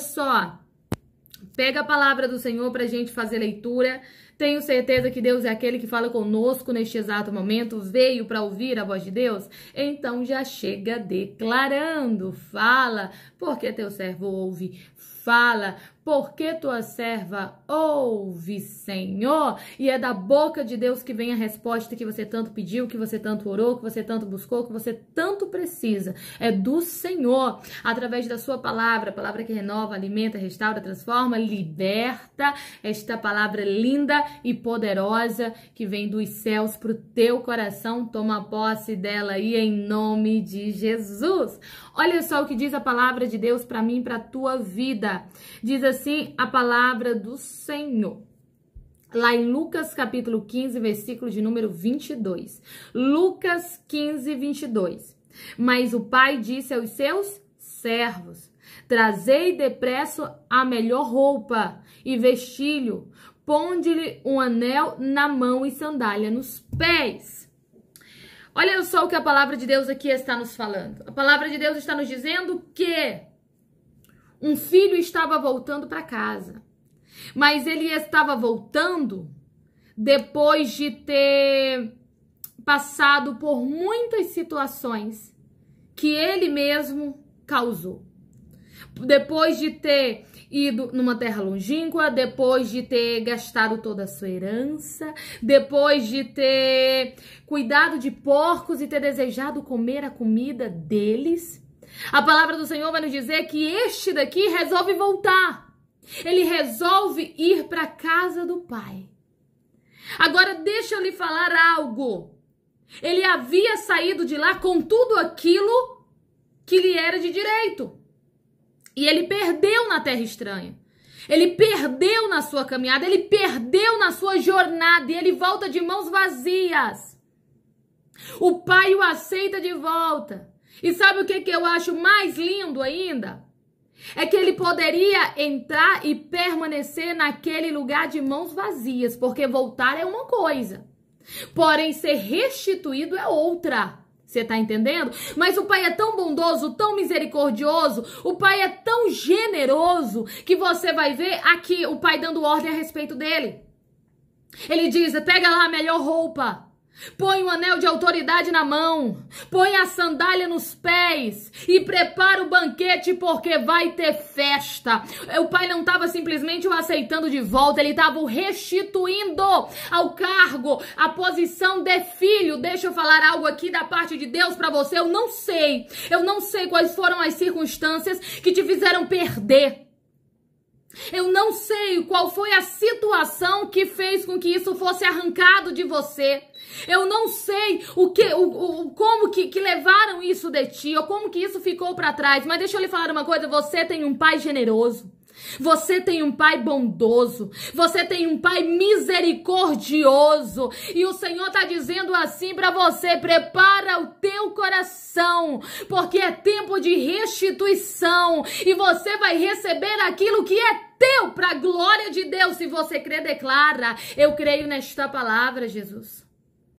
só, Pega a palavra do Senhor para a gente fazer leitura. Tenho certeza que Deus é aquele que fala conosco neste exato momento. Veio para ouvir a voz de Deus? Então já chega declarando. Fala, porque teu servo ouve. Fala, porque tua serva ouve, Senhor. E é da boca de Deus que vem a resposta que você tanto pediu, que você tanto orou, que você tanto buscou, que você tanto precisa. É do Senhor, através da sua palavra, palavra que renova, alimenta, restaura, transforma, liberta, esta palavra linda e poderosa que vem dos céus para o teu coração. Toma posse dela aí em nome de Jesus. Olha só o que diz a palavra de Deus para mim, para a tua vida. Diz assim a palavra do Senhor lá em Lucas capítulo 15, versículo de número 22. Lucas 15, 22. Mas o pai disse aos seus servos: Trazei depresso a melhor roupa e vestilho, ponde-lhe um anel na mão e sandália nos pés. Olha só o que a palavra de Deus aqui está nos falando. A palavra de Deus está nos dizendo que um filho estava voltando para casa, mas ele estava voltando depois de ter passado por muitas situações que ele mesmo causou depois de ter ido numa terra longínqua, depois de ter gastado toda a sua herança, depois de ter cuidado de porcos e ter desejado comer a comida deles. A palavra do Senhor vai nos dizer que este daqui resolve voltar. Ele resolve ir para a casa do pai. Agora deixa eu lhe falar algo. Ele havia saído de lá com tudo aquilo que lhe era de direito. E ele perdeu na terra estranha. Ele perdeu na sua caminhada, ele perdeu na sua jornada e ele volta de mãos vazias. O pai o aceita de volta. E sabe o que, que eu acho mais lindo ainda? É que ele poderia entrar e permanecer naquele lugar de mãos vazias, porque voltar é uma coisa, porém ser restituído é outra. Você tá entendendo? Mas o Pai é tão bondoso, tão misericordioso, o Pai é tão generoso que você vai ver aqui o Pai dando ordem a respeito dele. Ele diz: pega lá a melhor roupa. Põe o anel de autoridade na mão, põe a sandália nos pés e prepara o banquete porque vai ter festa. O pai não estava simplesmente o aceitando de volta, ele estava o restituindo ao cargo, à posição de filho. Deixa eu falar algo aqui da parte de Deus para você. Eu não sei, eu não sei quais foram as circunstâncias que te fizeram perder. Eu não sei qual foi a situação que fez com que isso fosse arrancado de você. Eu não sei o que, o, o como que, que levaram isso de ti, ou como que isso ficou para trás. Mas deixa eu lhe falar uma coisa: você tem um pai generoso. Você tem um pai bondoso, você tem um pai misericordioso, e o Senhor está dizendo assim para você: prepara o teu coração, porque é tempo de restituição, e você vai receber aquilo que é teu para a glória de Deus. Se você crê, declara: Eu creio nesta palavra, Jesus.